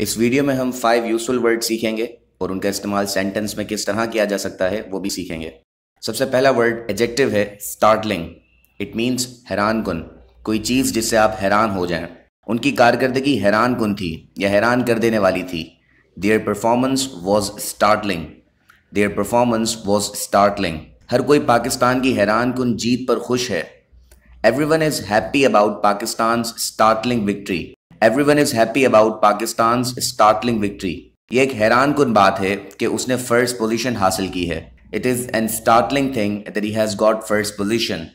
इस वीडियो में हम फाइव यूजफुल वर्ड सीखेंगे और उनका इस्तेमाल सेंटेंस में किस तरह किया जा सकता है वो भी सीखेंगे सबसे पहला वर्ड एजेक्टिव है स्टार्टलिंग इट मीन्स हैरान कन कोई चीज़ जिससे आप हैरान हो जाएं उनकी कारकर्दगी हैरान कन थी या हैरान कर देने वाली थी their performance was startling their performance was startling हर कोई पाकिस्तान की हैरान कन जीत पर खुश है everyone is happy about Pakistan startling victory everyone is happy about Pakistan startling victory ये एक हैरान कन बात है कि उसने फर्स्ट पोजीशन हासिल की है it is an startling thing that he has got first position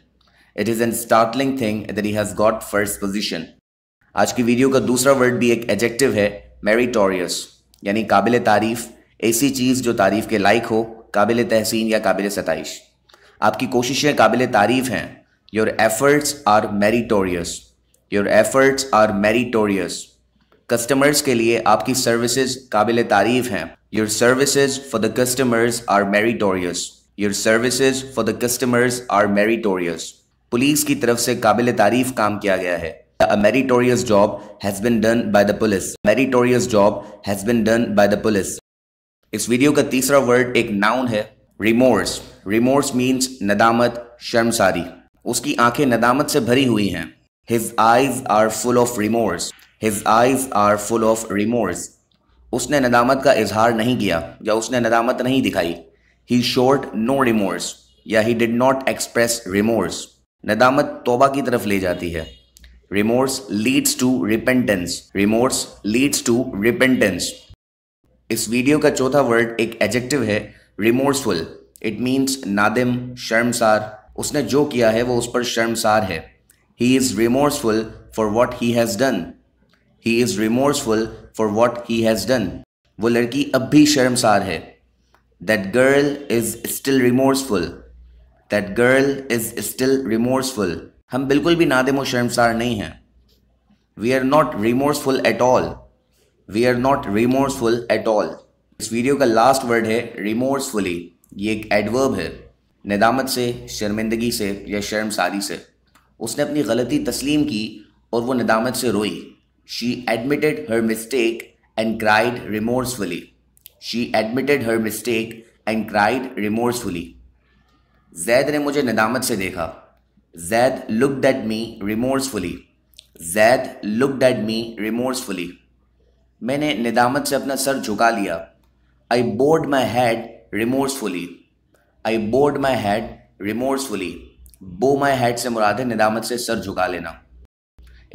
it is an startling thing that he has got first position आज की वीडियो का दूसरा वर्ड भी एक एडजेक्टिव है मेरिटोरियस यानी काबिल तारीफ़ ऐसी चीज़ जो तारीफ़ के लायक हो काबिल तहसीन या काबिल सताइश आपकी कोशिशें काबिल तारीफ़ हैं your efforts are meritorious your efforts are meritorious customers के लिए आपकी सर्विसेज काबिल तारीफ हैं your services for the customers are meritorious your services for the customers are meritorious police की तरफ से काबिल तारीफ काम किया गया है A meritorious job has been done by the police. A meritorious job has been done by the police. इस वीडियो का तीसरा वर्ड एक नाउन है रिमोर्स रिमोर्स मीन्स नदामत शर्मसारी उसकी आंखें नदामत से भरी हुई हैं His eyes are full of remorse. His eyes are full of remorse. उसने नदामत का इजहार नहीं किया या उसने नदामत नहीं दिखाई ही showed नो रिमोर्स या he did not express remorse. नदामत तोबा की तरफ ले जाती है remorse leads to repentance remorse leads to repentance इस वीडियो का चौथा वर्ड एक एजेक्टिव है रिमोर्सफुल इट मीन्स नादिम शर्मसार उसने जो किया है वो उस पर शर्मसार है He is remorseful for what he has done. He is remorseful for what he has done. वो लड़की अब भी शर्मसार है That girl is still remorseful. That girl is still remorseful. हम बिल्कुल भी नादिम और शर्मसार नहीं हैं we are not remorseful at all we are not remorseful at all इस वीडियो का लास्ट वर्ड है रिमोर्सफुली ये एक एडवर्ब है निदामत से शर्मिंदगी से या शर्मसारी से उसने अपनी गलती तस्लीम की और वो नदामत से रोई she admitted her mistake and cried remorsefully she admitted her mistake and cried remorsefully Zaid ने मुझे नदामत से देखा Zaid looked at me remorsefully Zaid looked at me remorsefully मैंने नदामत से अपना सर झुका लिया I bowed my head remorsefully I bowed my head remorsefully bow my head से मुराद है निदामत से सर झुका लेना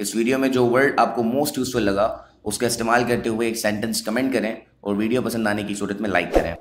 इस वीडियो में जो वर्ड आपको मोस्ट यूजफुल लगा उसका इस्तेमाल करते हुए एक सेंटेंस कमेंट करें और वीडियो पसंद आने की सूरत में लाइक करें